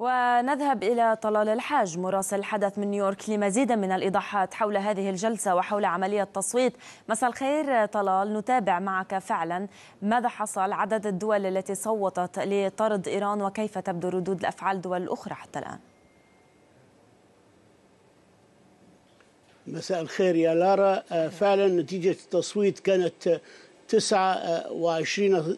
ونذهب إلى طلال الحاج مراسل حدث من نيويورك لمزيد من الإيضاحات حول هذه الجلسة وحول عملية التصويت مساء الخير طلال نتابع معك فعلا ماذا حصل عدد الدول التي صوتت لطرد إيران وكيف تبدو ردود الأفعال دول الأخرى حتى الآن مساء الخير يا لارا آه، فعلا نتيجة التصويت كانت 29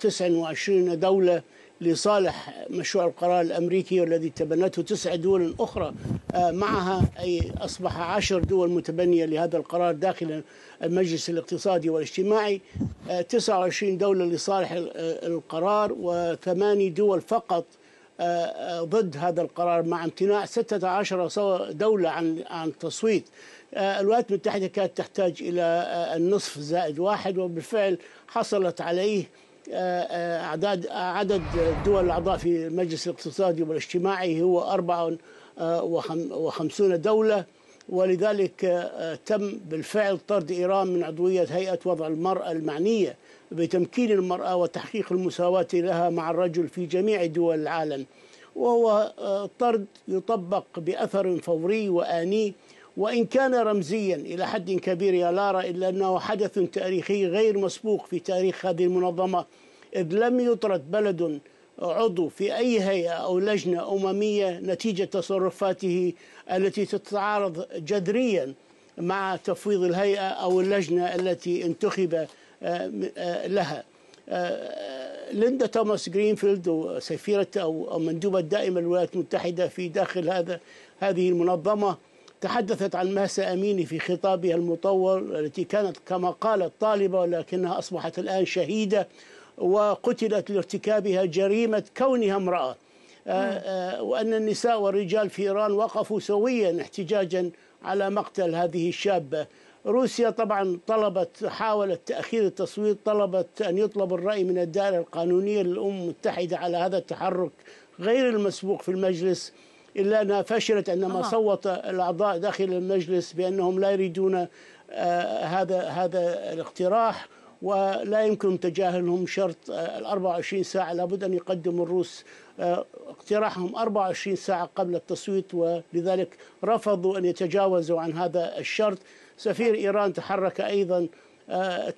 29 آه، آه، دولة لصالح مشروع القرار الأمريكي والذي تبنته تسع دول أخرى آه، معها أي أصبح عشر دول متبنية لهذا القرار داخل المجلس الاقتصادي والاجتماعي 29 آه، دولة لصالح آه، القرار وثماني دول فقط ضد هذا القرار مع امتناع 16 دولة عن عن التصويت الولايات المتحدة كانت تحتاج إلى النصف زائد واحد وبالفعل حصلت عليه أعداد عدد الدول الأعضاء في المجلس الاقتصادي والاجتماعي هو 54 دولة ولذلك آه، تم بالفعل طرد إيران من عضوية هيئة وضع المرأة المعنية بتمكين المرأة وتحقيق المساواة لها مع الرجل في جميع دول العالم وهو آه، طرد يطبق بأثر فوري وآني وإن كان رمزيا إلى حد كبير يا لارا إلا أنه حدث تاريخي غير مسبوق في تاريخ هذه المنظمة إذ لم يطرد بلد عضو في أي هيئة أو لجنة أممية نتيجة تصرفاته التي تتعارض جذريا مع تفويض الهيئة أو اللجنة التي انتخب آه، آه، لها آه، ليندا توماس جرينفيلد سفيرة أو مندوبة الدائمة للولايات المتحدة في داخل هذا هذه المنظمة تحدثت عن ماسا أميني في خطابها المطول التي كانت كما قالت طالبة ولكنها أصبحت الآن شهيدة وقتلت لارتكابها جريمة كونها امرأة آه، آه، وأن النساء والرجال في إيران وقفوا سويا احتجاجا على مقتل هذه الشابة روسيا طبعا طلبت حاولت تأخير التصويت طلبت أن يطلب الرأي من الدائرة القانونية للأمم المتحدة على هذا التحرك غير المسبوق في المجلس إلا أنها فشلت عندما آه. صوت الأعضاء داخل المجلس بأنهم لا يريدون آه هذا هذا الاقتراح ولا يمكن تجاهلهم شرط آه، ال 24 ساعة لابد أن يقدم الروس آه، اقتراحهم 24 ساعة قبل التصويت ولذلك رفضوا أن يتجاوزوا عن هذا الشرط سفير إيران تحرك أيضا آه،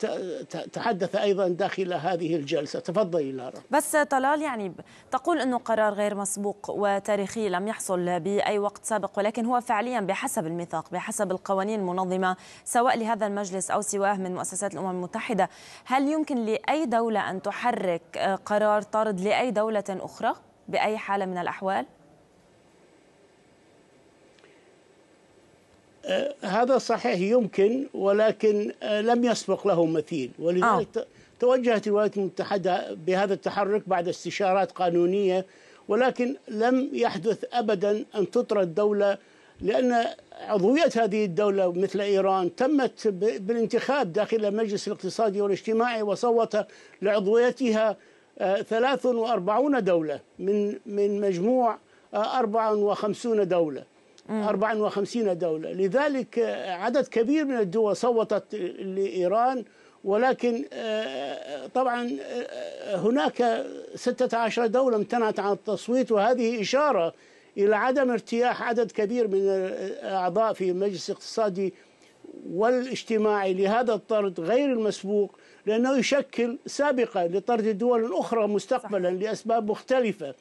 تحدث أيضا داخل هذه الجلسة تفضلي لارا بس طلال يعني تقول أنه قرار غير مسبوق وتاريخي لم يحصل بأي وقت سابق ولكن هو فعليا بحسب الميثاق بحسب القوانين المنظمة سواء لهذا المجلس أو سواه من مؤسسات الأمم المتحدة هل يمكن لأي دولة أن تحرك آه، قرار طرد لأي دولة أخرى بأي حالة من الأحوال؟ آه، هذا صحيح يمكن ولكن آه، لم يسبق له مثيل ولذلك آه. توجهت الولايات المتحدة بهذا التحرك بعد استشارات قانونية ولكن لم يحدث أبدا أن تطرد دولة لأن عضوية هذه الدولة مثل إيران تمت بالانتخاب داخل المجلس الاقتصادي والاجتماعي وصوت لعضويتها 43 آه، دولة من من مجموع 54 دولة 54 دولة لذلك آه، عدد كبير من الدول صوتت لإيران ولكن آه، آه، طبعا هناك 16 دولة امتنعت عن التصويت وهذه إشارة إلى عدم ارتياح عدد كبير من الأعضاء في المجلس الاقتصادي والاجتماعي لهذا الطرد غير المسبوق لأنه يشكل سابقة لطرد الدول الأخرى مستقبلا لأسباب مختلفة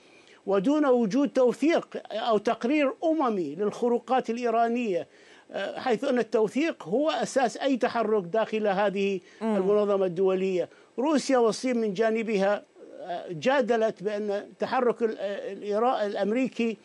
ودون وجود توثيق أو تقرير أممي للخروقات الإيرانية آه، حيث أن التوثيق هو أساس أي تحرك داخل هذه المنظمة الدولية روسيا والصين من جانبها آه، جادلت بأن التحرك الأمريكي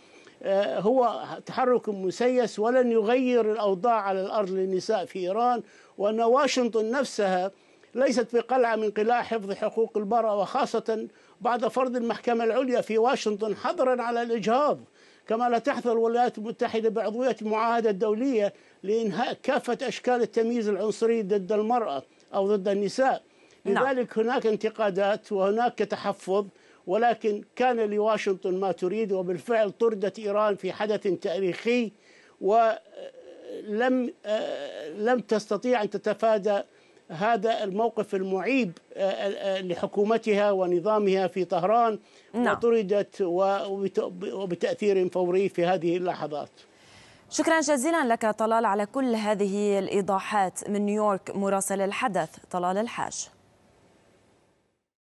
آه، هو تحرك مسيس ولن يغير الأوضاع على الأرض للنساء في إيران وأن واشنطن نفسها ليست في قلعة من قلاع حفظ حقوق المرأة وخاصة بعد فرض المحكمة العليا في واشنطن حظرا على الإجهاض كما لا تحظى الولايات المتحدة بعضوية المعاهدة الدولية لإنهاء كافة أشكال التمييز العنصري ضد المرأة أو ضد النساء نعم. لذلك هناك انتقادات وهناك تحفظ ولكن كان لواشنطن ما تريد وبالفعل طردت إيران في حدث تاريخي ولم آه، آه، لم تستطيع أن تتفادى هذا الموقف المعيب آه، آه، آه، لحكومتها ونظامها في طهران نعم. وطردت وبتأثير فوري في هذه اللحظات شكرا جزيلا لك طلال على كل هذه الإيضاحات من نيويورك مراسل الحدث طلال الحاج